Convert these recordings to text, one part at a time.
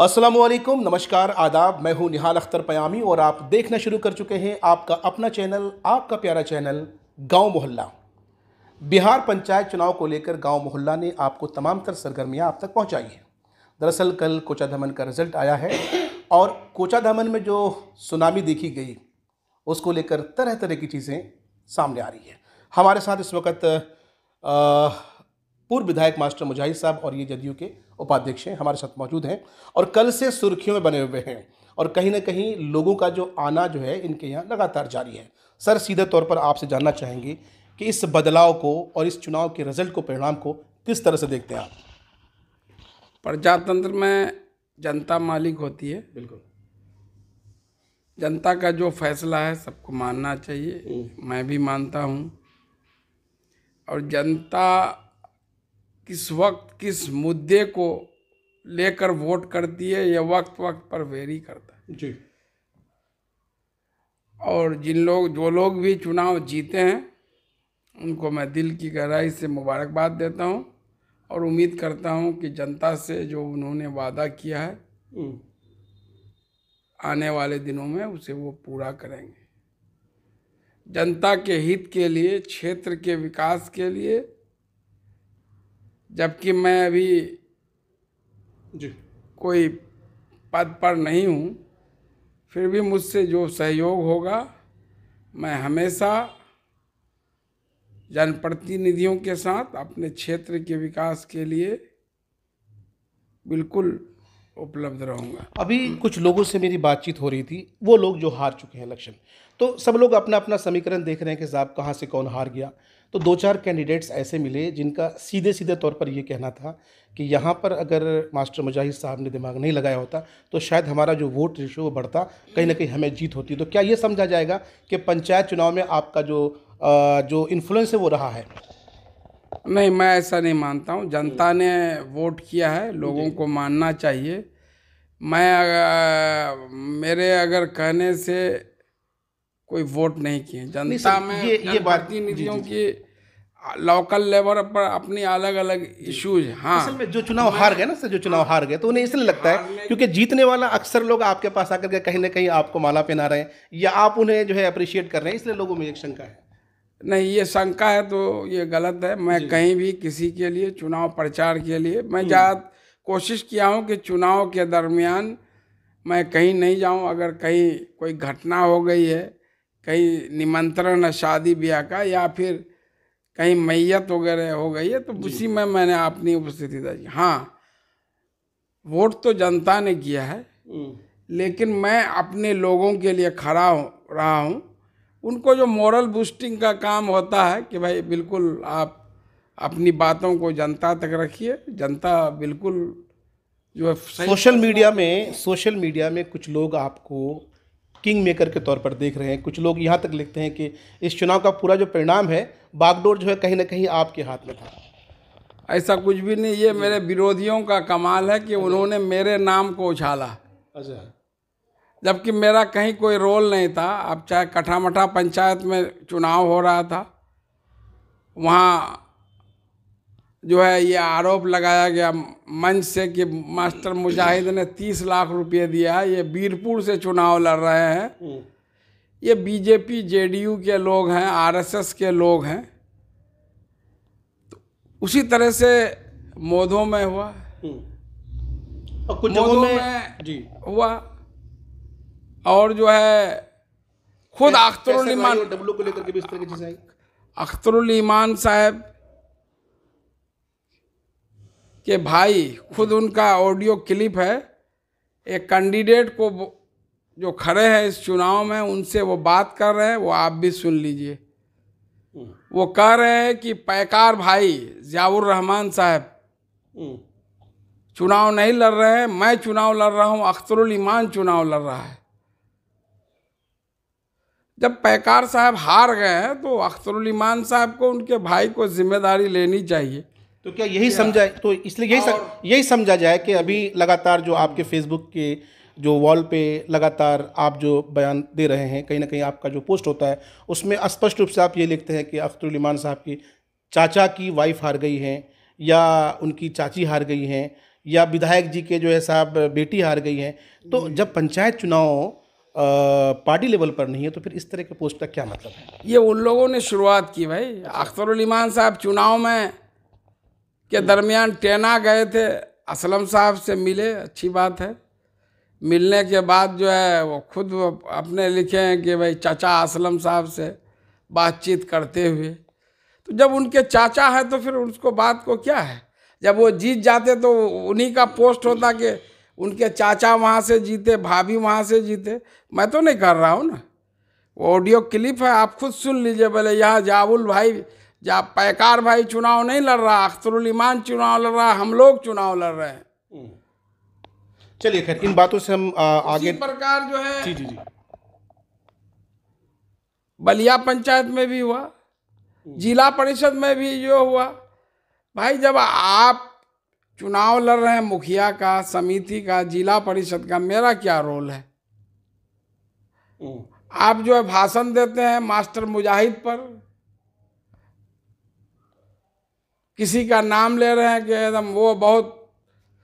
असलम नमस्कार आदाब मैं हूं निहाल अख्तर पयामी और आप देखना शुरू कर चुके हैं आपका अपना चैनल आपका प्यारा चैनल गांव मोहल्ला बिहार पंचायत चुनाव को लेकर गांव मोहल्ला ने आपको तमाम तर सरगर्मियाँ आप तक पहुंचाई हैं दरअसल कल कोचा धमन का रिज़ल्ट आया है और कोचा धमन में जो सुनामी देखी गई उसको लेकर तरह तरह की चीज़ें सामने आ रही है हमारे साथ इस वक्त पूर्व विधायक मास्टर मुजाहिद साहब और ये जदयू के उपाध्यक्ष हैं हमारे साथ मौजूद हैं और कल से सुर्खियों में बने हुए हैं और कहीं ना कहीं लोगों का जो आना जो है इनके यहाँ लगातार जारी है सर सीधे तौर पर आपसे जानना चाहेंगे कि इस बदलाव को और इस चुनाव के रिजल्ट को परिणाम को किस तरह से देखते हैं आप प्रजातंत्र में जनता मालिक होती है बिल्कुल जनता का जो फैसला है सबको मानना चाहिए हम्म। मैं भी मानता हूँ और जनता किस वक्त किस मुद्दे को लेकर वोट करती है यह वक्त वक्त पर वेरी करता है जी और जिन लोग जो लोग भी चुनाव जीते हैं उनको मैं दिल की गहराई से मुबारकबाद देता हूं और उम्मीद करता हूं कि जनता से जो उन्होंने वादा किया है हम्म। आने वाले दिनों में उसे वो पूरा करेंगे जनता के हित के लिए क्षेत्र के विकास के लिए जबकि मैं अभी जी कोई पद पर नहीं हूँ फिर भी मुझसे जो सहयोग होगा मैं हमेशा जनप्रतिनिधियों के साथ अपने क्षेत्र के विकास के लिए बिल्कुल उपलब्ध रहूँगा अभी कुछ लोगों से मेरी बातचीत हो रही थी वो लोग जो हार चुके हैं इलेक्शन तो सब लोग अपना अपना समीकरण देख रहे हैं कि साहब कहाँ से कौन हार गया तो दो चार कैंडिडेट्स ऐसे मिले जिनका सीधे सीधे तौर पर ये कहना था कि यहाँ पर अगर मास्टर मुजाहिद साहब ने दिमाग नहीं लगाया होता तो शायद हमारा जो वोट रेशो वो बढ़ता कहीं ना कहीं हमें जीत होती तो क्या ये समझा जाएगा कि पंचायत चुनाव में आपका जो आ, जो इन्फ्लुएंस है वो रहा है नहीं मैं ऐसा नहीं मानता हूँ जनता हम्म। ने वोट किया है लोगों को मानना चाहिए मैं मेरे अगर कहने से कोई वोट नहीं किए जनता में ये, ये बात नीतियों की लोकल लेवल पर अपनी अलग अलग इश्यूज हाँ असल में जो चुनाव हार गए ना सर जो चुनाव हार गए तो उन्हें इसलिए लगता है क्योंकि जीतने वाला अक्सर लोग आपके पास आकर के कहीं ना कहीं आपको माला पहना रहे हैं या आप उन्हें जो है अप्रिशिएट कर रहे हैं इसलिए लोगों में एक शंका है नहीं ये शंका है तो ये गलत है मैं कहीं भी किसी के लिए चुनाव प्रचार के लिए मैं हम्म। ज़्यादा कोशिश किया हूँ कि चुनाव के दरमियान मैं कहीं नहीं जाऊँ अगर कहीं कोई घटना हो गई है कहीं निमंत्रण शादी ब्याह का या फिर कहीं मैयत वगैरह हो गई है तो उसी में मैंने अपनी उपस्थिति दर्ज हाँ वोट तो जनता ने किया है हम्म। लेकिन मैं अपने लोगों के लिए खड़ा हूँ रहा हूँ उनको जो मॉरल बूस्टिंग का काम होता है कि भाई बिल्कुल आप अपनी बातों को जनता तक रखिए जनता बिल्कुल जो है सोशल मीडिया में सोशल मीडिया में कुछ लोग आपको किंग मेकर के तौर पर देख रहे हैं कुछ लोग यहाँ तक लिखते हैं कि इस चुनाव का पूरा जो परिणाम है बागडोर जो है कहीं ना कहीं आपके हाथ में था ऐसा कुछ भी नहीं ये मेरे विरोधियों का कमाल है कि उन्होंने मेरे नाम को उछाला अच्छा जबकि मेरा कहीं कोई रोल नहीं था अब चाहे कठामठा पंचायत में चुनाव हो रहा था वहाँ जो है ये आरोप लगाया गया मंच से कि मास्टर मुजाहिद ने तीस लाख रुपये दिया ये बीरपुर से चुनाव लड़ रहे हैं हम्म। ये बीजेपी जेडीयू के लोग हैं आरएसएस के लोग हैं तो उसी तरह से मोधो में हुआ हम्म। और कुछ मोधो में, में जी। हुआ और जो है खुद अख्तरुल ईमान को लेकर के भी इस तरह की अख्तरुल ईमान साहब कि भाई खुद उनका ऑडियो क्लिप है एक कैंडिडेट को जो खड़े हैं इस चुनाव में उनसे वो बात कर रहे हैं वो आप भी सुन लीजिए वो कह रहे हैं कि पैकार भाई जियाउर रहमान साहब चुनाव नहीं लड़ रहे हैं मैं चुनाव लड़ रहा हूँ अख्तरुल ईमान चुनाव लड़ रहा है जब पैकार साहब हार गए हैं तो अख्तरुल ईमान साहब को उनके भाई को जिम्मेदारी लेनी चाहिए तो क्या यही समझा तो इसलिए यही यही समझा जाए कि अभी लगातार जो आपके फेसबुक के जो वॉल पे लगातार आप जो बयान दे रहे हैं कहीं ना कहीं आपका जो पोस्ट होता है उसमें स्पष्ट रूप से आप ये लिखते हैं कि अख्तरमान साहब की चाचा की वाइफ हार गई हैं या उनकी चाची हार गई हैं या विधायक जी के जो है साहब बेटी हार गई हैं तो जब पंचायत चुनाव पार्टी लेवल पर नहीं है तो फिर इस तरह के पोस्ट का क्या मतलब है ये उन लोगों ने शुरुआत की भाई अख्तरमान साहब चुनाव में के दरमियान टेना गए थे असलम साहब से मिले अच्छी बात है मिलने के बाद जो है वो खुद अपने लिखे हैं कि भाई चाचा असलम साहब से बातचीत करते हुए तो जब उनके चाचा हैं तो फिर उसको बात को क्या है जब वो जीत जाते तो उन्हीं का पोस्ट होता कि उनके चाचा वहाँ से जीते भाभी वहाँ से जीते मैं तो नहीं कर रहा हूँ ना वो ऑडियो क्लिप है आप खुद सुन लीजिए भले यहाँ जावुल भाई जहाँ पैकार भाई चुनाव नहीं लड़ रहा अख्तरुल ईमान चुनाव लड़ रहा हम लोग चुनाव लड़ रहे हैं चलिए खैर इन बातों से हम आ, आगे प्रकार जो है जी जी जी बलिया पंचायत में भी हुआ जिला परिषद में भी जो हुआ भाई जब आप चुनाव लड़ रहे हैं मुखिया का समिति का जिला परिषद का मेरा क्या रोल है हम्म। आप जो है भाषण देते हैं मास्टर मुजाहिद पर किसी का नाम ले रहे हैं कि एकदम वो बहुत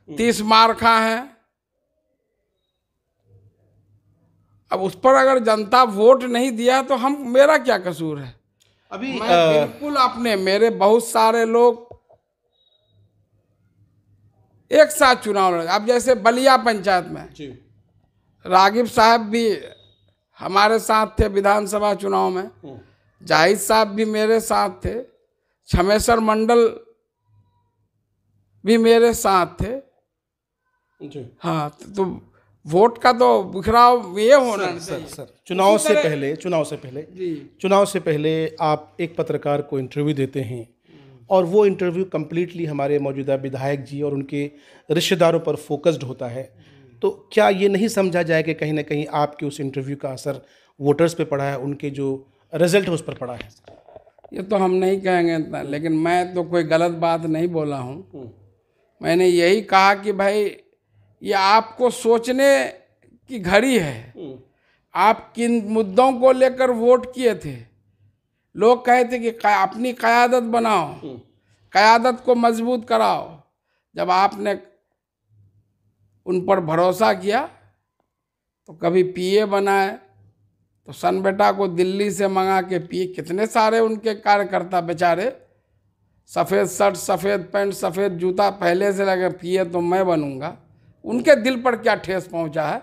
हम्म। तीस मार खा है अब उस पर अगर जनता वोट नहीं दिया तो हम मेरा क्या कसूर है अभी आ... बिल्कुल अपने मेरे बहुत सारे लोग एक साथ चुनाव लड़े अब जैसे बलिया पंचायत में रागिब साहब भी हमारे साथ थे विधानसभा चुनाव में हम्म। जाहिद साहब भी मेरे साथ थे छमेश्वर मंडल भी मेरे साथ थे जी हाँ तो वोट का तो बिखराव ये होना सर सर, सर चुनाव से पहले चुनाव से पहले चुनाव से पहले आप एक पत्रकार को इंटरव्यू देते हैं हम्म। और वो इंटरव्यू कम्प्लीटली हमारे मौजूदा विधायक जी और उनके रिश्तेदारों पर फोकस्ड होता है हम्म। तो क्या ये नहीं समझा जाए कि कहीं ना कहीं आपके उस इंटरव्यू का असर वोटर्स पे पड़ा है उनके जो रिजल्ट है उस पर पड़ा है ये तो हम नहीं कहेंगे इतना लेकिन मैं तो कोई गलत बात नहीं बोला हूँ हम्म। मैंने यही कहा कि भाई ये आपको सोचने की घड़ी है हम्म। आप किन मुद्दों को लेकर वोट किए थे लोग कहे थे कि अपनी क़्यादत बनाओ हम्म। क़्यादत को मजबूत कराओ जब आपने उन पर भरोसा किया तो कभी पीए बनाए तो सन बेटा को दिल्ली से मंगा के पिए कितने सारे उनके कार्यकर्ता बेचारे सफ़ेद शर्ट सफ़ेद पैंट सफ़ेद जूता पहले से लगे पिए तो मैं बनूंगा उनके दिल पर क्या ठेस पहुंचा है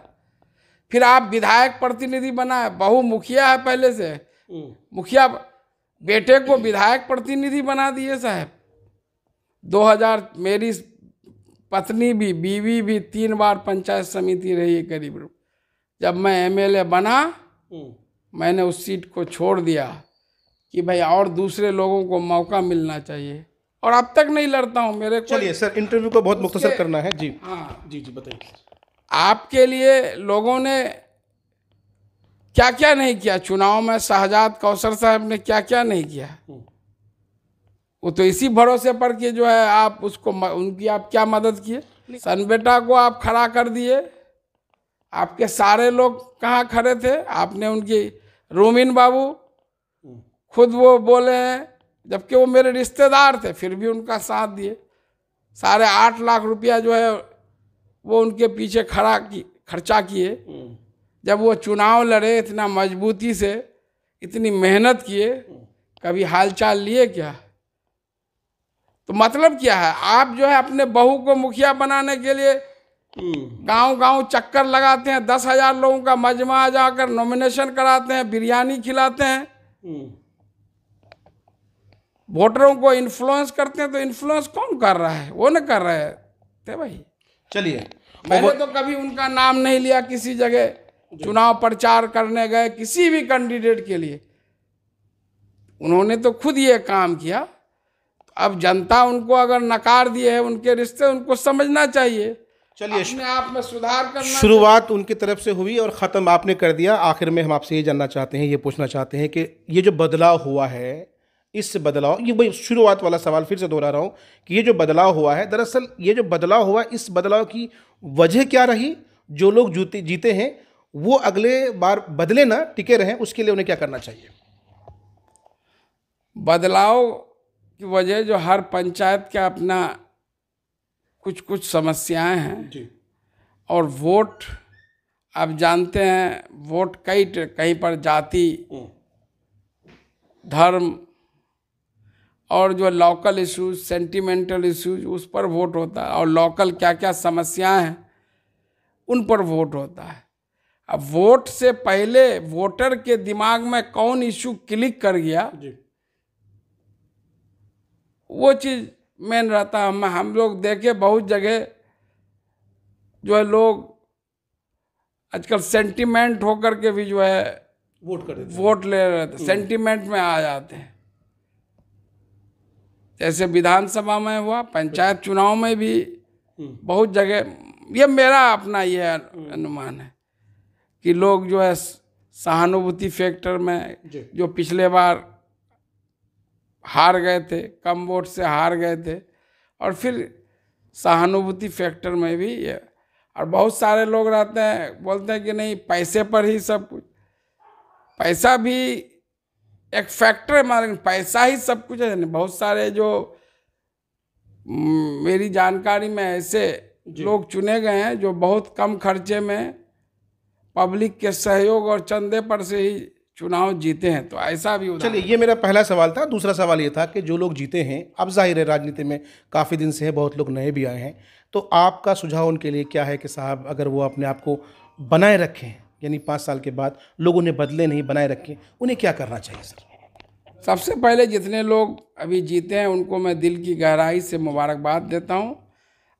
फिर आप विधायक प्रतिनिधि बना है बहु मुखिया है पहले से हम्म। मुखिया बेटे को विधायक प्रतिनिधि बना दिए साहब 2000 मेरी पत्नी भी बीवी भी तीन बार पंचायत समिति रही है करीब जब मैं एमएलए बना मैंने उस सीट को छोड़ दिया कि भाई और दूसरे लोगों को मौका मिलना चाहिए और अब तक नहीं लड़ता हूँ मेरे चलिए सर इंटरव्यू को बहुत मुख्तसर करना है जी हाँ जी जी बताइए आपके लिए लोगों ने क्या क्या नहीं किया चुनाव में शाहजाद कौसर साहब ने क्या क्या नहीं किया हम्म। वो तो इसी भरोसे पर कि जो है आप उसको उनकी आप क्या मदद किए सन बेटा को आप खड़ा कर दिए आपके सारे लोग कहाँ खड़े थे आपने उनकी रोमिन बाबू खुद वो बोले हैं जबकि वो मेरे रिश्तेदार थे फिर भी उनका साथ दिए सारे आठ लाख रुपया जो है वो उनके पीछे खड़ा की खर्चा किए जब वो चुनाव लड़े इतना मजबूती से इतनी मेहनत किए कभी हालचाल लिए क्या तो मतलब क्या है आप जो है अपने बहू को मुखिया बनाने के लिए गांव गांव चक्कर लगाते हैं दस हजार लोगों का मजमा जाकर नॉमिनेशन कराते हैं बिरयानी खिलाते हैं वोटरों को इन्फ्लुएंस करते हैं तो इन्फ्लुएंस कौन कर रहा है वो ना कर रहे थे भाई चलिए मैंने तो कभी उनका नाम नहीं लिया किसी जगह चुनाव प्रचार करने गए किसी भी कैंडिडेट के लिए उन्होंने तो खुद ये काम किया अब जनता उनको अगर नकार दिए है उनके रिश्ते उनको समझना चाहिए चलिए अपने आप में सुधार करना शुरुआत उनकी तरफ से हुई और ख़त्म आपने कर दिया आखिर में हम आपसे ये जानना चाहते हैं ये पूछना चाहते हैं कि ये जो बदलाव हुआ है इस बदलाव ये भाई शुरुआत वाला सवाल फिर से दोहरा रहा हूँ कि ये जो बदलाव हुआ है दरअसल ये जो बदलाव हुआ इस बदलाव की वजह क्या रही जो लोग जूते जीते हैं वो अगले बार बदले ना टिके रहें उसके लिए उन्हें क्या करना चाहिए बदलाव की वजह जो हर पंचायत का अपना कुछ कुछ समस्याएं हैं और वोट आप जानते हैं वोट कई कहीं पर जाति हम्म। धर्म और जो लोकल इश्यूज सेंटिमेंटल इश्यूज उस पर वोट होता है और लोकल क्या क्या समस्याएं हैं उन पर वोट होता है अब वोट से पहले वोटर के दिमाग में कौन इशू क्लिक कर गया वो चीज़ मेन रहता हम हम लोग देखे बहुत जगह जो है लोग आजकल सेंटिमेंट होकर के भी जो है वोट कर वोट ले रहे थे सेंटिमेंट हम्म। में आ जाते हैं जैसे विधानसभा में हुआ पंचायत हम्म। चुनाव में भी हम्म। बहुत जगह ये मेरा अपना ये अनुमान है कि लोग जो है सहानुभूति फैक्टर में जो पिछले बार हार गए थे कम वोट से हार गए थे और फिर सहानुभूति फैक्टर में भी है और बहुत सारे लोग रहते हैं बोलते हैं कि नहीं पैसे पर ही सब कुछ पैसा भी एक फैक्टर है मारे पैसा ही सब कुछ है बहुत सारे जो हम्म, मेरी जानकारी में ऐसे लोग चुने गए हैं जो बहुत कम खर्चे में पब्लिक के सहयोग और चंदे पर से ही चुनाव जीते हैं तो ऐसा भी चलिए ये मेरा पहला सवाल था दूसरा सवाल ये था कि जो लोग जीते हैं अब जाहिर है राजनीति में काफ़ी दिन से है बहुत लोग नए भी आए हैं तो आपका सुझाव उनके लिए क्या है कि साहब अगर वो अपने आप को बनाए रखें यानी पाँच साल के बाद लोग उन्हें बदले नहीं बनाए रखें उन्हें क्या करना चाहिए सर सबसे पहले जितने लोग अभी जीते हैं उनको मैं दिल की गहराई से मुबारकबाद देता हूँ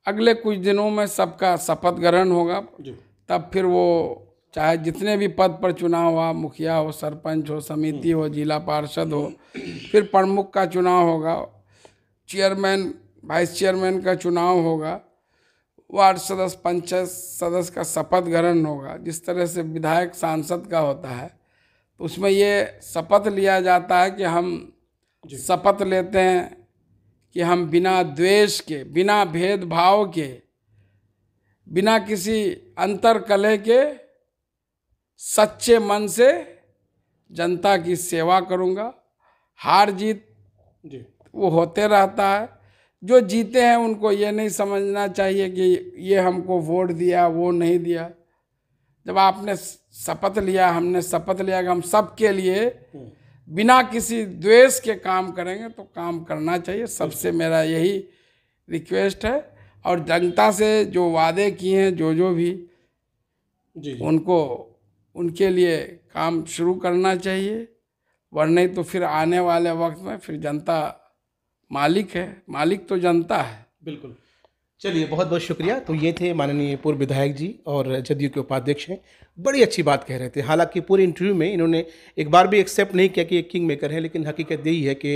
अगले कुछ दिनों में सबका शपथ ग्रहण होगा तब फिर वो चाहे जितने भी पद पर चुनाव हुआ मुखिया हो सरपंच हो समिति हो जिला पार्षद हो फिर प्रमुख का चुनाव होगा चेयरमैन वाइस चेयरमैन का चुनाव होगा वार्ड सदस्य पंचायत सदस्य का शपथ ग्रहण होगा जिस तरह से विधायक सांसद का होता है तो उसमें ये शपथ लिया जाता है कि हम शपथ लेते हैं कि हम बिना द्वेष के बिना भेदभाव के बिना किसी अंतर कले के सच्चे मन से जनता की सेवा करूंगा हार जीत जी वो होते रहता है जो जीते हैं उनको ये नहीं समझना चाहिए कि ये हमको वोट दिया वो नहीं दिया जब आपने शपथ लिया हमने शपथ लिया कि हम सबके लिए हम्म। बिना किसी द्वेष के काम करेंगे तो काम करना चाहिए सबसे मेरा यही रिक्वेस्ट है और जनता से जो वादे किए हैं जो जो भी जी उनको उनके लिए काम शुरू करना चाहिए वरने तो फिर आने वाले वक्त में फिर जनता मालिक है मालिक तो जनता है बिल्कुल चलिए बहुत बहुत शुक्रिया तो ये थे माननीय पूर्व विधायक जी और जदयू के उपाध्यक्ष हैं बड़ी अच्छी बात कह रहे थे हालांकि पूरे इंटरव्यू में इन्होंने एक बार भी एक्सेप्ट नहीं किया कि ये किंग मेकर है लेकिन हकीकत यही है कि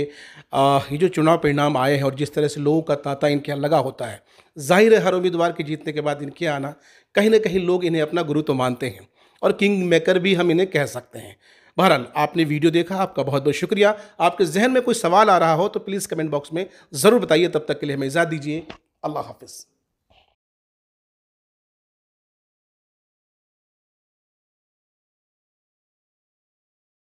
ये जो चुनाव परिणाम आए हैं और जिस तरह से लोगों का तांता इनके यहाँ लगा होता है जाहिर है हर उम्मीदवार के जीतने के बाद इनके आना कहीं ना कहीं लोग इन्हें अपना गुरु तो मानते हैं और किंग मेकर भी हम इन्हें कह सकते हैं बहरहाल आपने वीडियो देखा आपका बहुत बहुत शुक्रिया आपके जहन में कोई सवाल आ रहा हो तो प्लीज़ कमेंट बॉक्स में ज़रूर बताइए तब तक के लिए हमें इजाज़ दीजिए अल्लाह हाफिज़